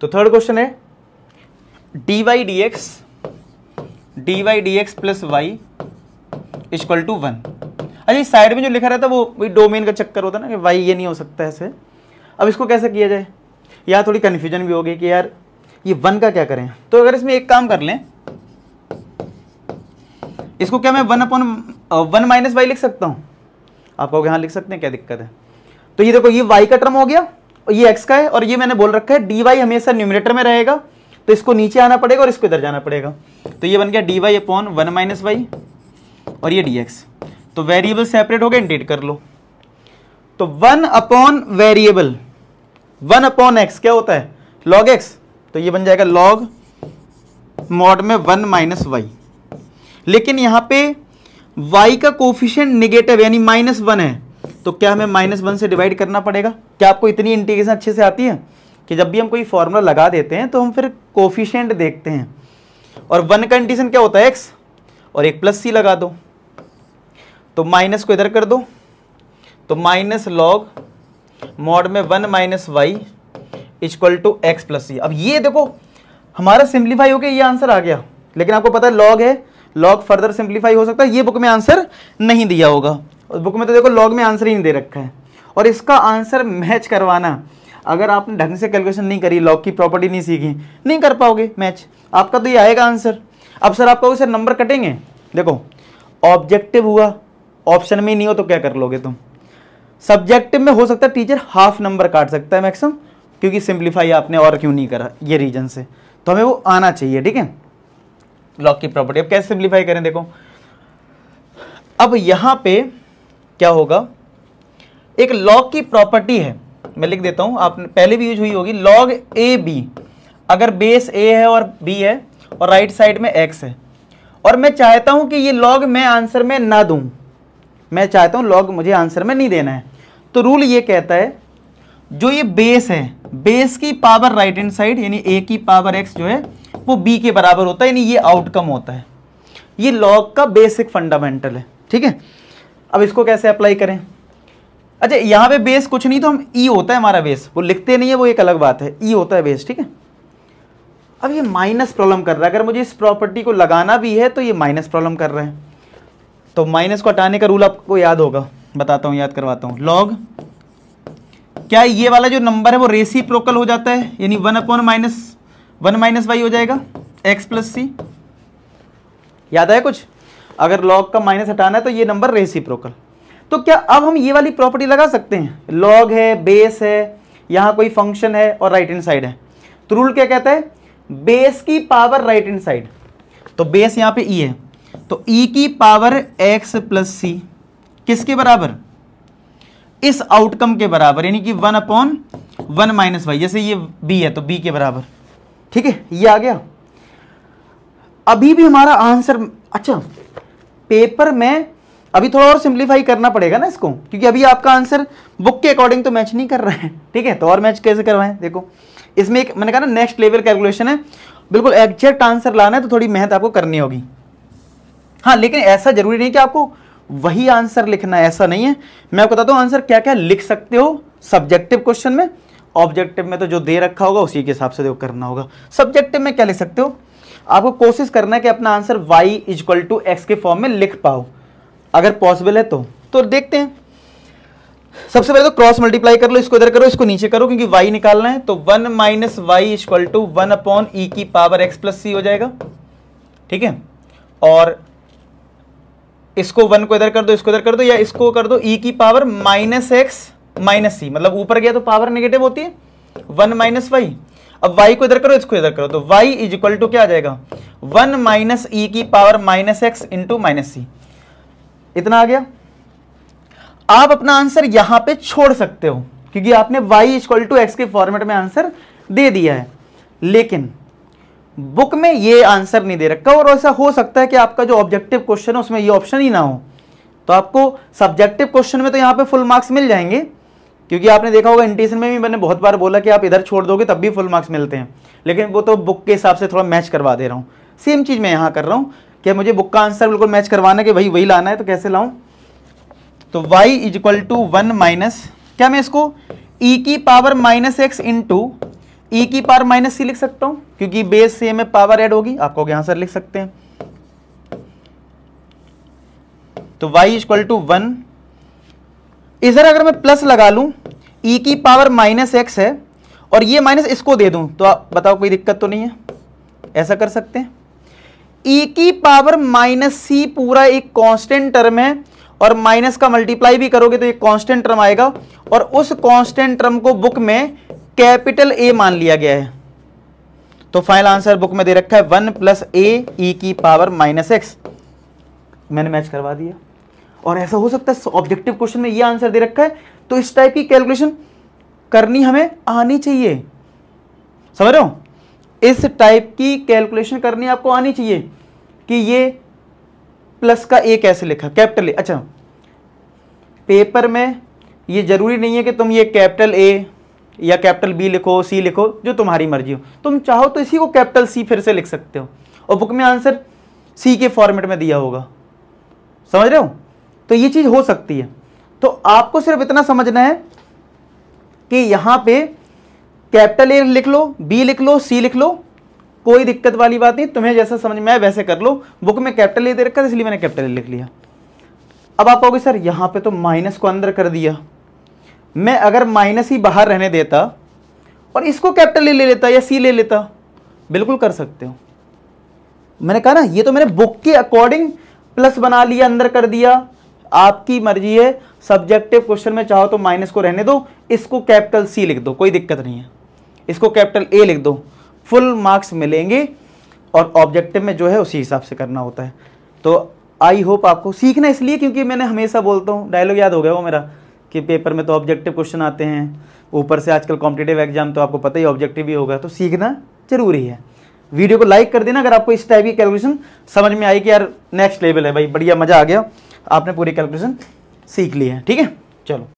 तो third question है d y d x d y d x plus y equal to one अच्छा side में जो लिखा रहता है वो डोमेन का चक्कर होता है ना कि वाई ये नहीं हो सकता ऐसे अब इसको कैसे किया जाए या थोड़ी कन्फ्यूजन भी होगी कि यार ये वन का क्या करें तो अगर इसमें एक काम कर लें इसको क्या मैं one upon one minus y लिख सकता हूँ आप कहोगे हाँ लिख सकते हैं क्या दिक्कत है तो ये देखो ये वाई का टर्म हो गया ये एक्स का है और ये मैंने बोल रखा है डी वाई हमेशा न्यूमिनेटर में रहेगा तो इसको नीचे आना पड़ेगा और इसको इधर जाना पड़ेगा तो ये बन गया d y upon one minus y और ये डी एक्स तो वेरिएबल सेपरेट हो गए इंडेट कर लो तो one upon variable one upon x क्या होता है लॉग एक्स तो ये बन जाएगा लॉग मॉड में वन माइनस वाई लेकिन यहां पे y का कोफिशियंट निगेटिव यानी माइनस वन है तो क्या हमें माइनस वन से डिवाइड करना पड़ेगा क्या आपको इतनी इंटीग्रेशन अच्छे से आती है कि जब भी हम कोई फॉर्मूला लगा देते हैं तो हम फिर कोफिशेंट देखते हैं और वन कंडीशन क्या होता है एक्स और एक प्लस सी लगा दो तो माइनस को इधर कर दो तो माइनस लॉग मॉड में one minus y equal to x plus c अब ये देखो हमारा सिंप्लीफाई होकर ये आंसर आ गया लेकिन आपको पता है लॉग है लॉग फर्दर सिंप्लीफाई हो सकता है ये बुक में आंसर नहीं दिया होगा उस बुक में तो देखो लॉग में आंसर ही नहीं दे रखा है और इसका आंसर मैच करवाना अगर आपने ढंग से कैलकुलेशन नहीं करी लॉग की प्रॉपर्टी नहीं सीखी नहीं कर पाओगे मैच आपका तो ये आएगा आंसर अब सर आप कहोगे सर नंबर कटेंगे देखो ऑब्जेक्टिव हुआ ऑप्शन में नहीं हो तो क्या कर लोगे तुम सब्जेक्टिव में हो सकता है टीचर हाफ नंबर काट सकता है मैक्सिमम क्योंकि सिंप्लीफाई आपने और क्यों नहीं करा ये रीजन से तो हमें वो आना चाहिए ठीक है लॉक की प्रॉपर्टी अब कैसे सिंप्लीफाई करें देखो अब यहां पे क्या होगा एक लॉग की प्रॉपर्टी है मैं लिख देता हूं आपने पहले भी यूज हुई होगी लॉग ए बी अगर बेस ए है और बी है और राइट साइड में एक्स है और मैं चाहता हूं कि ये लॉग मैं आंसर में ना दूं मैं चाहता हूं लॉग मुझे आंसर में नहीं देना है तो रूल ये कहता है जो ये बेस है बेस की पावर राइट हैंड साइड यानी ए की पावर एक्स जो है वो बी के बराबर होता है यानी ये आउटकम होता है ये लॉग का बेसिक फंडामेंटल है ठीक है अब इसको कैसे अप्लाई करें अच्छा यहां पे बेस कुछ नहीं तो हम ई e होता है हमारा बेस वो लिखते नहीं है वो एक अलग बात है ई e होता है बेस ठीक है अब ये माइनस प्रॉब्लम कर रहा है अगर मुझे इस प्रॉपर्टी को लगाना भी है तो ये माइनस प्रॉब्लम कर रहे हैं तो माइनस को हटाने का रूल आपको याद होगा बताता हूँ याद करवाता हूँ लॉग क्या ये वाला जो नंबर है वो रेसी प्रोकल हो जाता है यानी one upon minus one minus y हो जाएगा एक्स प्लस सी याद आया कुछ अगर लॉग का माइनस हटाना है तो ये नंबर रेसिप्रोकल तो क्या अब हम ये वाली प्रॉपर्टी लगा सकते हैं लॉग है बेस है यहाँ कोई फंक्शन है और राइट हैंड साइड है तो रूल क्या कहता है बेस की पावर राइट हैंड साइड तो बेस यहाँ पे ई e है तो ई e की पावर एक्स प्लस सी किसके बराबर इस आउटकम के बराबर यानी कि one upon one minus y जैसे ये बी है तो बी के बराबर ठीक है ये आ गया अभी भी हमारा आंसर अच्छा पेपर में अभी थोड़ा और सिंप्लीफाई करना पड़ेगा ना इसको क्योंकि अभी आपका आंसर बुक के अकॉर्डिंग तो मैच नहीं कर रहा है ठीक है तो और मैच कैसे करवाएं देखो इसमें एक मैंने कहा ना नेक्स्ट लेवल कैलकुलेशन है बिल्कुल एग्जैक्ट आंसर लाना है तो थोड़ी मेहनत आपको करनी होगी हाँ लेकिन ऐसा जरूरी नहीं कि आपको वही आंसर लिखना ऐसा नहीं है मैं आपको बताता हूँ आंसर क्या क्या लिख सकते हो सब्जेक्टिव क्वेश्चन में ऑब्जेक्टिव में तो जो दे रखा होगा उसी के हिसाब से देखो करना होगा सब्जेक्टिव में क्या लिख सकते हो आपको कोशिश करना है कि अपना answer y is equal to x के फॉर्म में लिख पाओ अगर पॉसिबल है तो तो देखते हैं सबसे पहले तो क्रॉस मल्टीप्लाई कर लो इसको इधर करो इसको नीचे करो क्योंकि वाई निकालना है तो one minus y equal to one upon e की पावर एक्स प्लस सी हो जाएगा ठीक है और इसको वन को इधर कर दो इसको इधर कर दो या इसको कर दो ई e की power minus x minus c मतलब ऊपर गया तो पावर नेगेटिव होती है वन माइनस वाई अब y को इधर करो इसको इधर करो तो y इज इक्वल टू क्या आ जाएगा वन माइनस ई की power minus x into minus c इतना आ गया आप अपना आंसर यहां पे छोड़ सकते हो क्योंकि आपने y इक्वल टू एक्स के फॉर्मेट में आंसर दे दिया है लेकिन बुक में ये आंसर नहीं दे रखा और ऐसा हो सकता है कि आपका जो ऑब्जेक्टिव क्वेश्चन है उसमें ये ऑप्शन ही ना हो तो आपको सब्जेक्टिव क्वेश्चन में तो यहां पे फुल मार्क्स मिल जाएंगे क्योंकि आपने देखा होगा इंटेशन में भी मैंने बहुत बार बोला कि आप इधर छोड़ दोगे तब भी फुल मार्क्स मिलते हैं लेकिन वो तो बुक के हिसाब से थोड़ा मैच करवा दे रहा हूँ सेम चीज़ मैं यहाँ कर रहा हूँ कि मुझे बुक का आंसर बिल्कुल मैच करवाना है कि भाई वही लाना है तो कैसे लाऊं तो y is equal to one minus क्या मैं इसको e की power minus x into e की पावर माइनस सी लिख सकता हूं क्योंकि बेस से में पावर ऐड होगी आपको कहोगे आंसर लिख सकते हैं तो y is equal to one इधर अगर मैं प्लस लगा लूं e की पावर माइनस एक्स है और ये माइनस इसको दे दूं तो आप बताओ कोई दिक्कत तो नहीं है ऐसा कर सकते हैं e की पावर माइनस सी पूरा एक कांस्टेंट टर्म है और माइनस का मल्टीप्लाई भी करोगे तो एक कांस्टेंट टर्म आएगा और उस कांस्टेंट टर्म को बुक में कैपिटल ए मान लिया गया है तो फाइनल आंसर बुक में दे रखा है वन प्लस ए की पावर माइनस एक्स मैंने मैच करवा दिया और ऐसा हो सकता है ऑब्जेक्टिव क्वेश्चन में ये आंसर दे रखा है तो इस टाइप की कैलकुलेशन करनी हमें आनी चाहिए समझ रहे हो इस टाइप की कैलकुलेशन करनी आपको आनी चाहिए कि ये प्लस का ए कैसे लिखा कैपिटल ए अच्छा पेपर में ये ज़रूरी नहीं है कि तुम ये कैपिटल ए या कैपिटल बी लिखो सी लिखो जो तुम्हारी मर्जी हो तुम चाहो तो इसी को कैपिटल सी फिर से लिख सकते हो और बुक में आंसर सी के फॉर्मेट में दिया होगा समझ रहे हो तो ये चीज़ हो सकती है तो आपको सिर्फ इतना समझना है कि यहां पे कैपिटल ए लिख लो बी लिख लो सी लिख लो कोई दिक्कत वाली बात नहीं तुम्हें जैसा समझ में आए वैसे कर लो बुक में कैपिटल ए दे रखा था इसलिए मैंने कैपिटल ए लिख लिया अब आप कहोगे सर यहां पे तो माइनस को अंदर कर दिया मैं अगर माइनस ही बाहर रहने देता और इसको कैपिटल ए ले लेता या सी ले लेता बिल्कुल कर सकते हो मैंने कहा ना ये तो मैंने बुक के अकॉर्डिंग प्लस बना लिया अंदर कर दिया आपकी मर्जी है सब्जेक्टिव क्वेश्चन में चाहो तो माइनस को रहने दो इसको कैपिटल सी लिख दो कोई दिक्कत नहीं है इसको कैपिटल ए लिख दो फुल मार्क्स मिलेंगे और ऑब्जेक्टिव में जो है उसी हिसाब से करना होता है तो आई होप आपको सीखना इसलिए क्योंकि मैंने हमेशा बोलता हूँ डायलॉग याद हो गया वो मेरा कि पेपर में तो ऑब्जेक्टिव क्वेश्चन आते हैं ऊपर से आजकल कॉम्पिटेटिव एग्जाम तो आपको पता ही ऑब्जेक्टिव ही होगा तो सीखना जरूरी है वीडियो को लाइक कर देना अगर आपको इस टाइप की कैलकुलेशन समझ में आई कि यार नेक्स्ट लेवल है भाई बढ़िया मज़ा आ गया आपने पूरी कैलकुलेशन सीख ली है ठीक है चलो